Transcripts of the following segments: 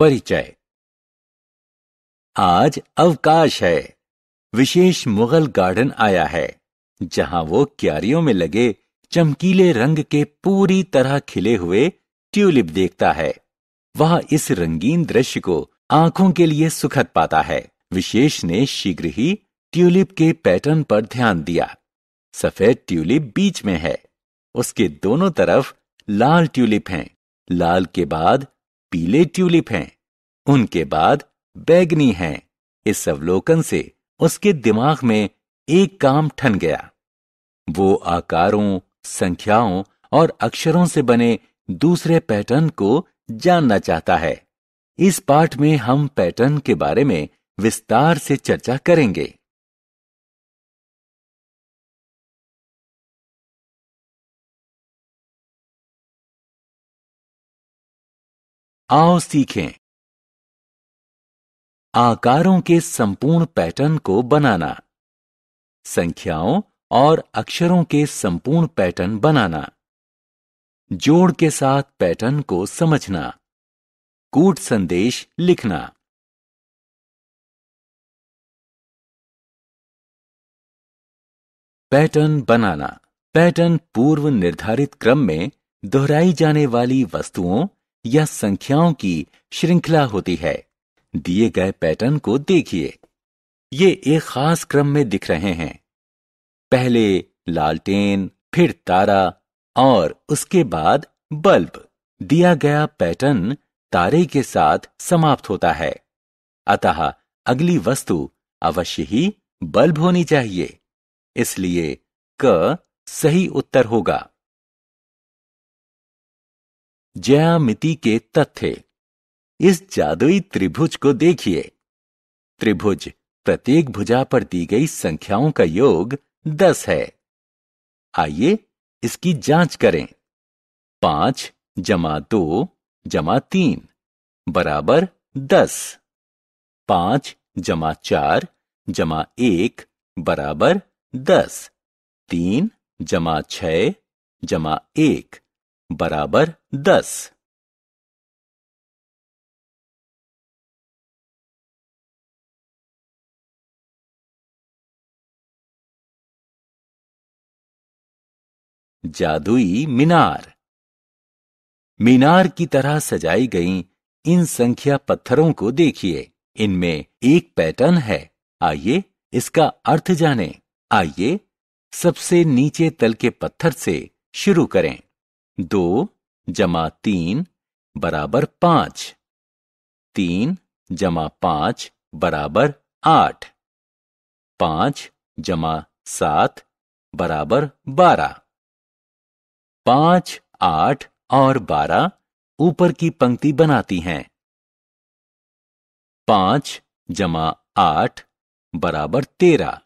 परिचय आज अवकाश है विशेष मुगल गार्डन आया है जहां वो क्यारियों में लगे चमकीले रंग के पूरी तरह खिले हुए ट्यूलिप देखता है वह इस रंगीन दृश्य को आंखों के लिए सुखद पाता है विशेष ने शीघ्र ही ट्यूलिप के पैटर्न पर ध्यान दिया सफेद ट्यूलिप बीच में है उसके दोनों तरफ लाल ट्यूलिप हैं लाल के बाद पीले ट्यूलिप हैं उनके बाद बैगनी हैं इस अवलोकन से उसके दिमाग में एक काम ठन गया वो आकारों संख्याओं और अक्षरों से बने दूसरे पैटर्न को जानना चाहता है इस पाठ में हम पैटर्न के बारे में विस्तार से चर्चा करेंगे आओ सीखें आकारों के संपूर्ण पैटर्न को बनाना संख्याओं और अक्षरों के संपूर्ण पैटर्न बनाना जोड़ के साथ पैटर्न को समझना कूट संदेश लिखना पैटर्न बनाना पैटर्न पूर्व निर्धारित क्रम में दोहराई जाने वाली वस्तुओं या संख्याओं की श्रृंखला होती है दिए गए पैटर्न को देखिए ये एक खास क्रम में दिख रहे हैं पहले लालटेन फिर तारा और उसके बाद बल्ब दिया गया पैटर्न तारे के साथ समाप्त होता है अतः अगली वस्तु अवश्य ही बल्ब होनी चाहिए इसलिए क सही उत्तर होगा ज्यामिति के तथ्य इस जादुई त्रिभुज को देखिए त्रिभुज प्रत्येक भुजा पर दी गई संख्याओं का योग दस है आइए इसकी जांच करें पांच जमा दो जमा तीन बराबर दस पांच जमा चार जमा एक बराबर दस तीन जमा छ जमा एक बराबर दस जादुई मीनार मीनार की तरह सजाई गई इन संख्या पत्थरों को देखिए इनमें एक पैटर्न है आइए इसका अर्थ जानें। आइए सबसे नीचे तल के पत्थर से शुरू करें दो जमा तीन बराबर पांच तीन जमा पांच बराबर आठ पांच जमा सात बराबर बारह पांच आठ और बारह ऊपर की पंक्ति बनाती हैं पांच जमा आठ बराबर तेरह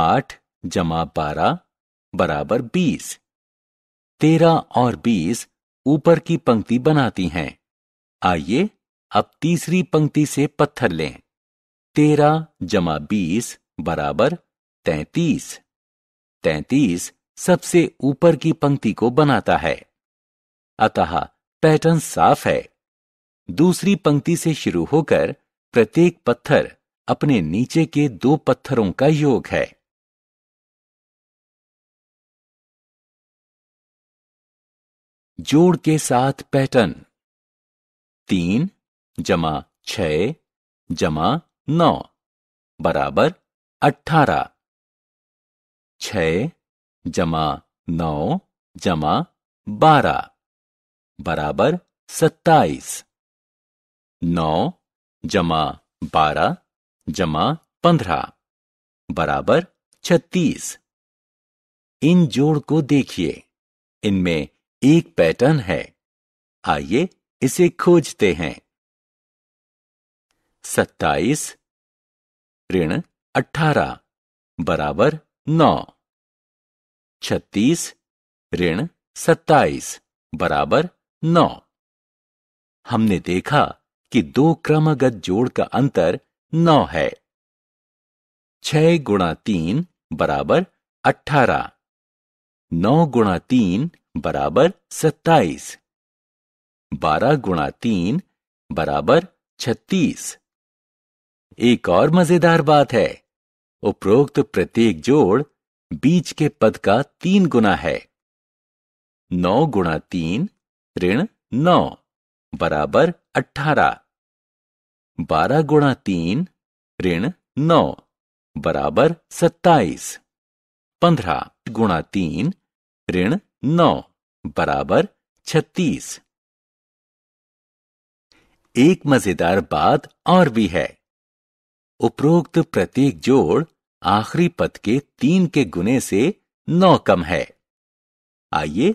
आठ जमा बारह बराबर बीस तेरह और बीस ऊपर की पंक्ति बनाती हैं आइए अब तीसरी पंक्ति से पत्थर लें तेरह जमा बीस बराबर तैतीस तैतीस सबसे ऊपर की पंक्ति को बनाता है अतः पैटर्न साफ है दूसरी पंक्ति से शुरू होकर प्रत्येक पत्थर अपने नीचे के दो पत्थरों का योग है जोड़ के साथ पैटर्न तीन जमा छ जमा नौ बराबर अठारह छ जमा नौ जमा बारह बराबर सत्ताईस नौ जमा बारह जमा पंद्रह बराबर छत्तीस इन जोड़ को देखिए इनमें एक पैटर्न है आइए इसे खोजते हैं सत्ताईस ऋण अठारह बराबर नौ छत्तीस ऋण सत्ताईस बराबर नौ हमने देखा कि दो क्रमगत जोड़ का अंतर नौ है छह गुणा तीन बराबर अठारह नौ गुणा तीन बराबर सत्ताईस बारह गुणा तीन बराबर छत्तीस एक और मजेदार बात है उपरोक्त प्रत्येक जोड़ बीच के पद का तीन गुना है नौ गुणा तीन ऋण नौ बराबर अठारह बारह गुणा तीन ऋण नौ बराबर सत्ताईस पंद्रह गुणा तीन ऋण नौ बराबर छत्तीस एक मजेदार बात और भी है उपरोक्त प्रत्येक जोड़ आखिरी पद के तीन के गुने से नौ कम है आइए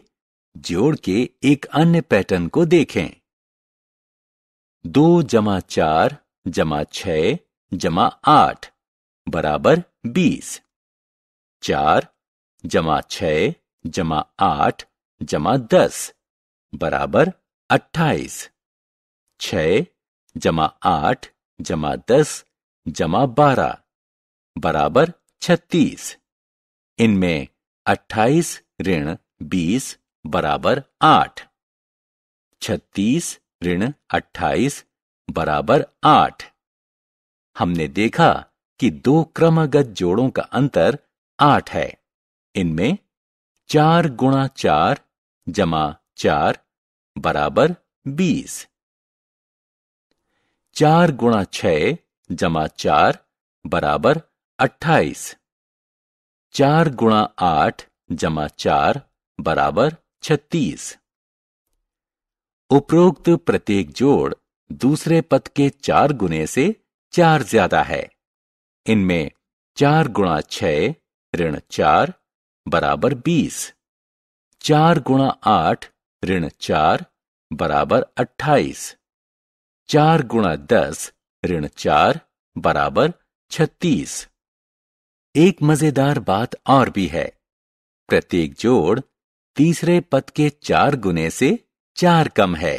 जोड़ के एक अन्य पैटर्न को देखें दो जमा चार जमा छ जमा आठ बराबर बीस चार जमा छ जमा आठ जमा दस बराबर अट्ठाईस छ जमा आठ जमा दस जमा बारह बराबर छत्तीस इनमें अट्ठाईस ऋण बीस बराबर आठ छत्तीस ऋण अट्ठाईस बराबर आठ हमने देखा कि दो क्रमगत जोड़ों का अंतर आठ है इनमें चार गुणा चार जमा चार बराबर बीस चार गुणा छ जमा चार बराबर अट्ठाईस चार गुणा आठ जमा चार बराबर छत्तीस उपरोक्त प्रत्येक जोड़ दूसरे पद के चार गुने से चार ज्यादा है इनमें चार गुणा छ ऋण चार बराबर बीस चार गुणा आठ ऋण चार बराबर अट्ठाईस चार गुणा दस ऋण चार बराबर छत्तीस एक मजेदार बात और भी है प्रत्येक जोड़ तीसरे पद के चार गुने से चार कम है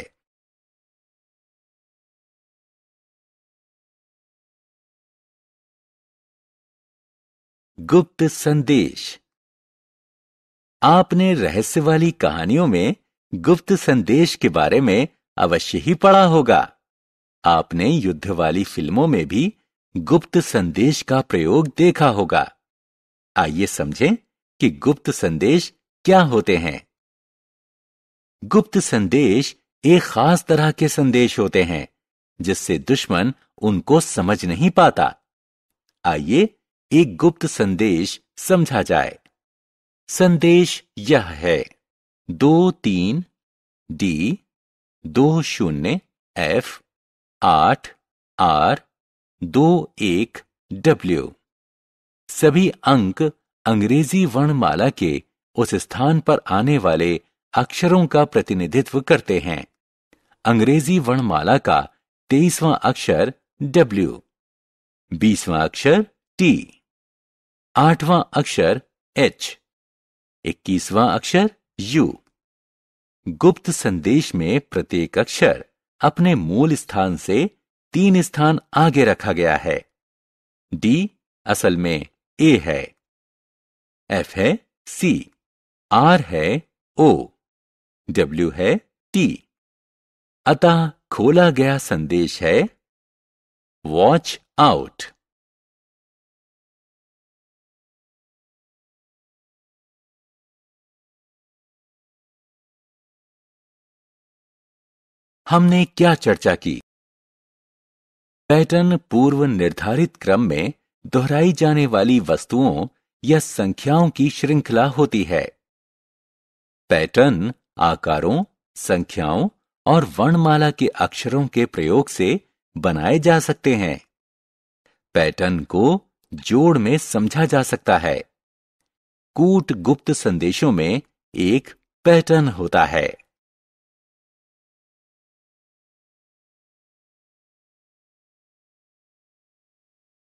गुप्त संदेश आपने रहस्य वाली कहानियों में गुप्त संदेश के बारे में अवश्य ही पढ़ा होगा आपने युद्ध वाली फिल्मों में भी गुप्त संदेश का प्रयोग देखा होगा आइए समझें कि गुप्त संदेश क्या होते हैं गुप्त संदेश एक खास तरह के संदेश होते हैं जिससे दुश्मन उनको समझ नहीं पाता आइए एक गुप्त संदेश समझा जाए संदेश यह है दो तीन डी दो शून्य एफ आठ आर दो एक डब्ल्यू सभी अंक अंग्रेजी वर्णमाला के उस स्थान पर आने वाले अक्षरों का प्रतिनिधित्व करते हैं अंग्रेजी वर्णमाला का तेईसवां अक्षर डब्ल्यू बीसवां अक्षर टी आठवां अक्षर एच इक्कीसवां अक्षर यू गुप्त संदेश में प्रत्येक अक्षर अपने मूल स्थान से तीन स्थान आगे रखा गया है डी असल में ए है एफ है सी आर है ओ डब्ल्यू है टी अतः खोला गया संदेश है वॉच आउट हमने क्या चर्चा की पैटर्न पूर्व निर्धारित क्रम में दोहराई जाने वाली वस्तुओं या संख्याओं की श्रृंखला होती है पैटर्न आकारों संख्याओं और वर्णमाला के अक्षरों के प्रयोग से बनाए जा सकते हैं पैटर्न को जोड़ में समझा जा सकता है कूट गुप्त संदेशों में एक पैटर्न होता है